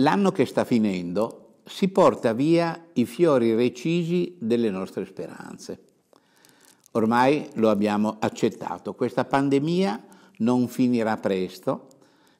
L'anno che sta finendo si porta via i fiori recisi delle nostre speranze. Ormai lo abbiamo accettato, questa pandemia non finirà presto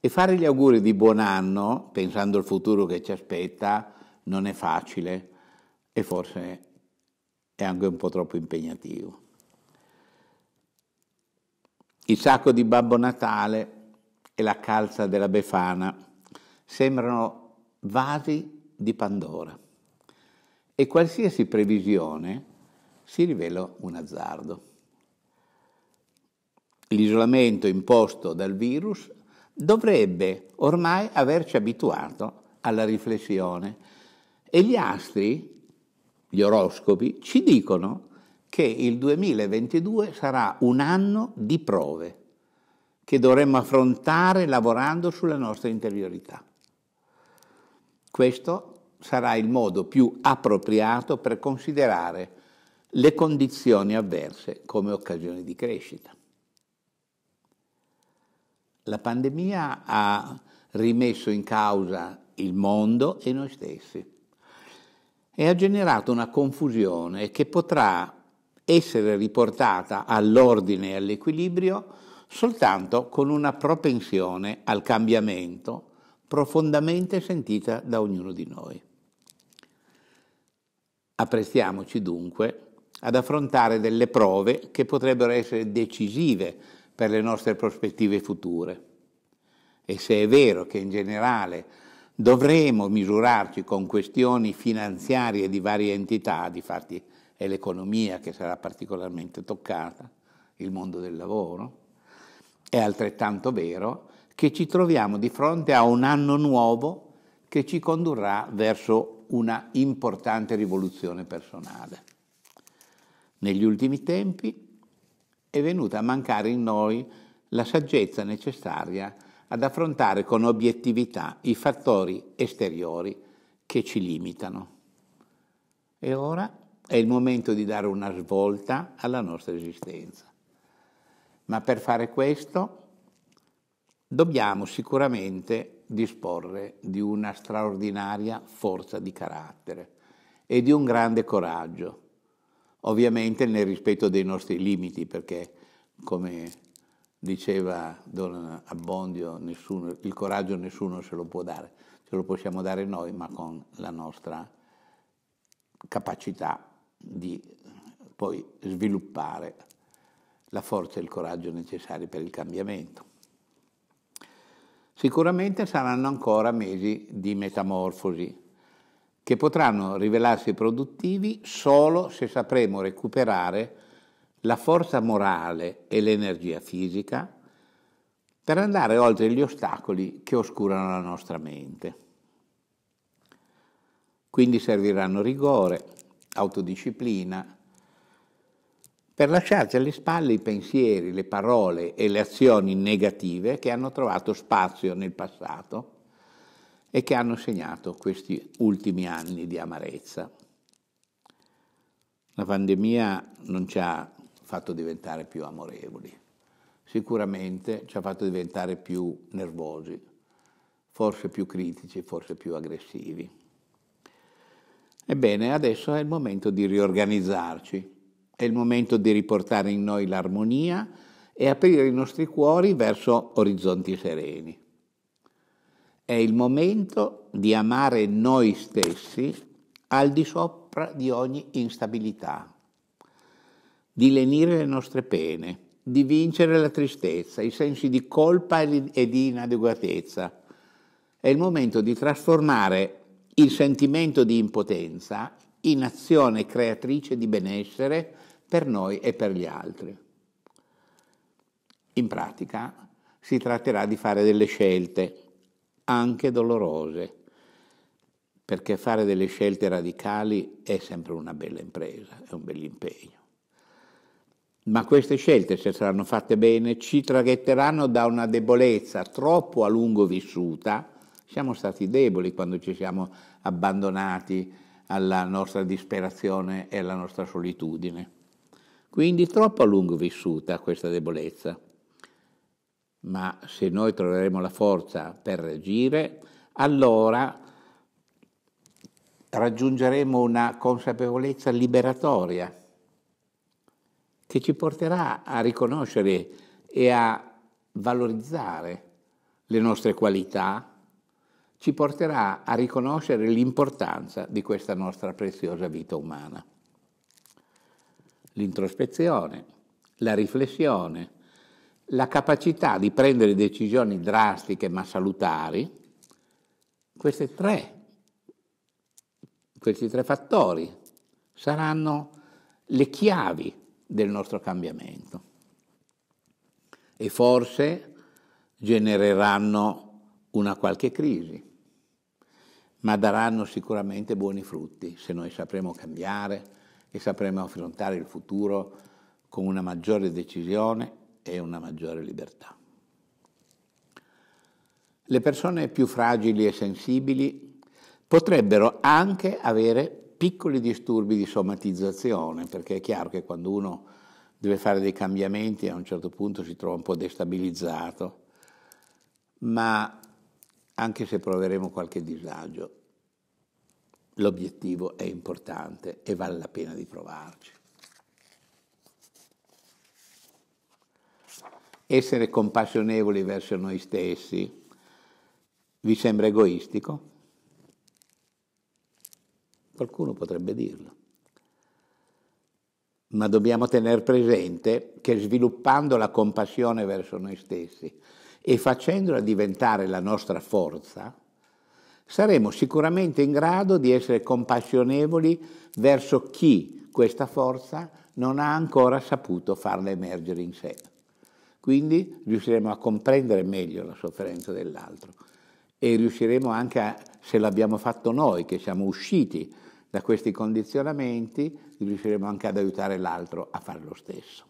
e fare gli auguri di buon anno, pensando al futuro che ci aspetta, non è facile e forse è anche un po' troppo impegnativo. Il sacco di Babbo Natale e la calza della Befana sembrano vasi di Pandora e qualsiasi previsione si rivela un azzardo. L'isolamento imposto dal virus dovrebbe ormai averci abituato alla riflessione e gli astri, gli oroscopi, ci dicono che il 2022 sarà un anno di prove che dovremmo affrontare lavorando sulla nostra interiorità. Questo sarà il modo più appropriato per considerare le condizioni avverse come occasioni di crescita. La pandemia ha rimesso in causa il mondo e noi stessi e ha generato una confusione che potrà essere riportata all'ordine e all'equilibrio soltanto con una propensione al cambiamento profondamente sentita da ognuno di noi. Apprestiamoci dunque ad affrontare delle prove che potrebbero essere decisive per le nostre prospettive future. E se è vero che in generale dovremo misurarci con questioni finanziarie di varie entità, difatti è l'economia che sarà particolarmente toccata, il mondo del lavoro, è altrettanto vero che ci troviamo di fronte a un anno nuovo che ci condurrà verso una importante rivoluzione personale. Negli ultimi tempi è venuta a mancare in noi la saggezza necessaria ad affrontare con obiettività i fattori esteriori che ci limitano. E ora è il momento di dare una svolta alla nostra esistenza. Ma per fare questo dobbiamo sicuramente disporre di una straordinaria forza di carattere e di un grande coraggio, ovviamente nel rispetto dei nostri limiti, perché come diceva Don Abbondio, nessuno, il coraggio nessuno se lo può dare, ce lo possiamo dare noi, ma con la nostra capacità di poi sviluppare la forza e il coraggio necessari per il cambiamento. Sicuramente saranno ancora mesi di metamorfosi, che potranno rivelarsi produttivi solo se sapremo recuperare la forza morale e l'energia fisica per andare oltre gli ostacoli che oscurano la nostra mente. Quindi serviranno rigore, autodisciplina, per lasciarci alle spalle i pensieri, le parole e le azioni negative che hanno trovato spazio nel passato e che hanno segnato questi ultimi anni di amarezza. La pandemia non ci ha fatto diventare più amorevoli, sicuramente ci ha fatto diventare più nervosi, forse più critici, forse più aggressivi. Ebbene, adesso è il momento di riorganizzarci è il momento di riportare in noi l'armonia e aprire i nostri cuori verso orizzonti sereni. È il momento di amare noi stessi al di sopra di ogni instabilità, di lenire le nostre pene, di vincere la tristezza, i sensi di colpa e di inadeguatezza. È il momento di trasformare il sentimento di impotenza in azione creatrice di benessere per noi e per gli altri. In pratica si tratterà di fare delle scelte, anche dolorose, perché fare delle scelte radicali è sempre una bella impresa, è un bell'impegno. Ma queste scelte, se saranno fatte bene, ci traghetteranno da una debolezza troppo a lungo vissuta. Siamo stati deboli quando ci siamo abbandonati alla nostra disperazione e alla nostra solitudine. Quindi troppo a lungo vissuta questa debolezza. Ma se noi troveremo la forza per reagire, allora raggiungeremo una consapevolezza liberatoria che ci porterà a riconoscere e a valorizzare le nostre qualità, ci porterà a riconoscere l'importanza di questa nostra preziosa vita umana l'introspezione, la riflessione, la capacità di prendere decisioni drastiche ma salutari, questi tre, questi tre fattori saranno le chiavi del nostro cambiamento e forse genereranno una qualche crisi, ma daranno sicuramente buoni frutti se noi sapremo cambiare, e sapremo affrontare il futuro con una maggiore decisione e una maggiore libertà. Le persone più fragili e sensibili potrebbero anche avere piccoli disturbi di somatizzazione, perché è chiaro che quando uno deve fare dei cambiamenti a un certo punto si trova un po' destabilizzato, ma anche se proveremo qualche disagio, l'obiettivo è importante e vale la pena di provarci. Essere compassionevoli verso noi stessi vi sembra egoistico? Qualcuno potrebbe dirlo. Ma dobbiamo tenere presente che sviluppando la compassione verso noi stessi e facendola diventare la nostra forza, saremo sicuramente in grado di essere compassionevoli verso chi questa forza non ha ancora saputo farla emergere in sé. Quindi riusciremo a comprendere meglio la sofferenza dell'altro e riusciremo anche a, se l'abbiamo fatto noi, che siamo usciti da questi condizionamenti, riusciremo anche ad aiutare l'altro a fare lo stesso.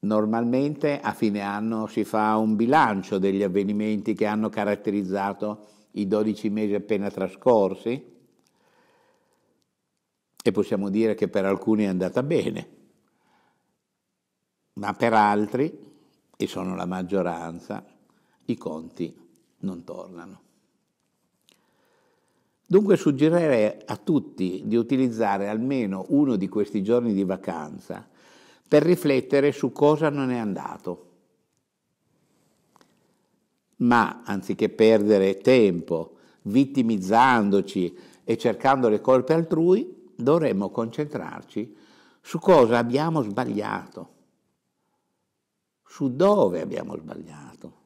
Normalmente a fine anno si fa un bilancio degli avvenimenti che hanno caratterizzato i 12 mesi appena trascorsi e possiamo dire che per alcuni è andata bene, ma per altri, e sono la maggioranza, i conti non tornano. Dunque suggerirei a tutti di utilizzare almeno uno di questi giorni di vacanza per riflettere su cosa non è andato. Ma anziché perdere tempo vittimizzandoci e cercando le colpe altrui, dovremmo concentrarci su cosa abbiamo sbagliato, su dove abbiamo sbagliato,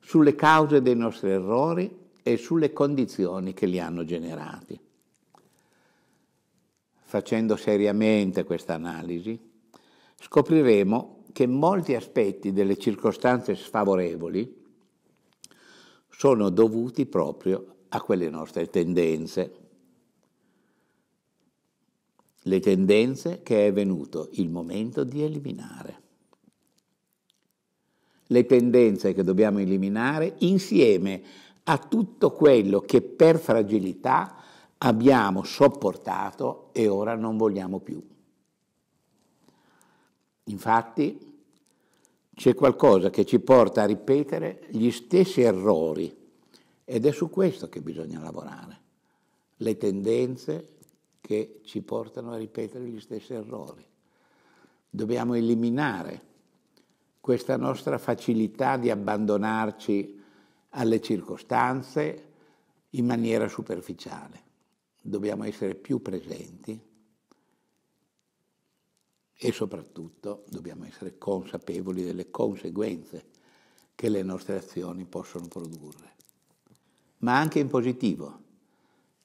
sulle cause dei nostri errori e sulle condizioni che li hanno generati. Facendo seriamente questa analisi, scopriremo che molti aspetti delle circostanze sfavorevoli sono dovuti proprio a quelle nostre tendenze. Le tendenze che è venuto il momento di eliminare. Le tendenze che dobbiamo eliminare insieme a tutto quello che per fragilità abbiamo sopportato e ora non vogliamo più. Infatti c'è qualcosa che ci porta a ripetere gli stessi errori ed è su questo che bisogna lavorare, le tendenze che ci portano a ripetere gli stessi errori. Dobbiamo eliminare questa nostra facilità di abbandonarci alle circostanze in maniera superficiale. Dobbiamo essere più presenti e soprattutto dobbiamo essere consapevoli delle conseguenze che le nostre azioni possono produrre, ma anche in positivo,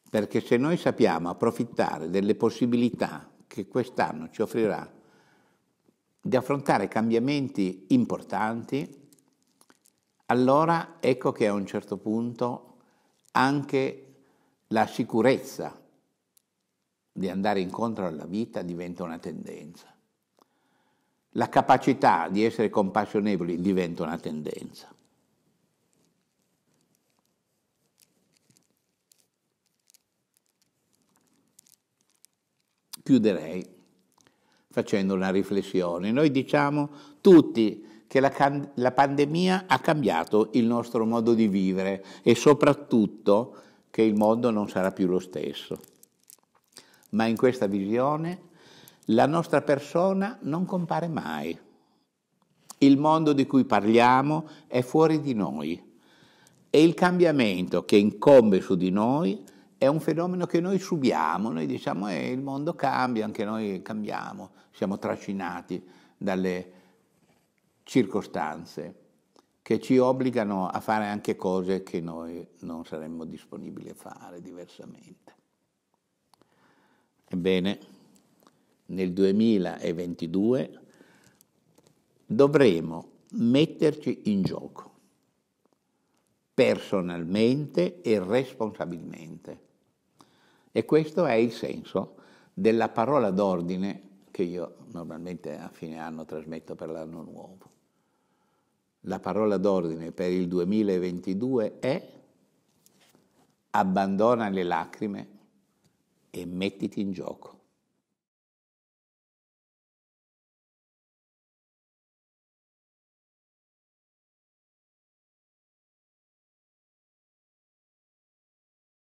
perché se noi sappiamo approfittare delle possibilità che quest'anno ci offrirà di affrontare cambiamenti importanti, allora ecco che a un certo punto anche la sicurezza di andare incontro alla vita diventa una tendenza la capacità di essere compassionevoli diventa una tendenza. Chiuderei facendo una riflessione. Noi diciamo tutti che la, la, pandemia ha cambiato il nostro modo di vivere e soprattutto che il mondo non sarà più lo stesso. Ma in questa visione la nostra persona non compare mai. Il mondo di cui parliamo è fuori di noi e il cambiamento che incombe su di noi è un fenomeno che noi subiamo, noi diciamo eh, il mondo cambia, anche noi cambiamo, siamo trascinati dalle circostanze che ci obbligano a fare anche cose che noi non saremmo disponibili a fare diversamente. Ebbene, nel 2022 dovremo metterci in gioco personalmente e responsabilmente. E questo è il senso della parola d'ordine che io normalmente a fine anno trasmetto per l'anno nuovo. La parola d'ordine per il 2022 è abbandona le lacrime e mettiti in gioco.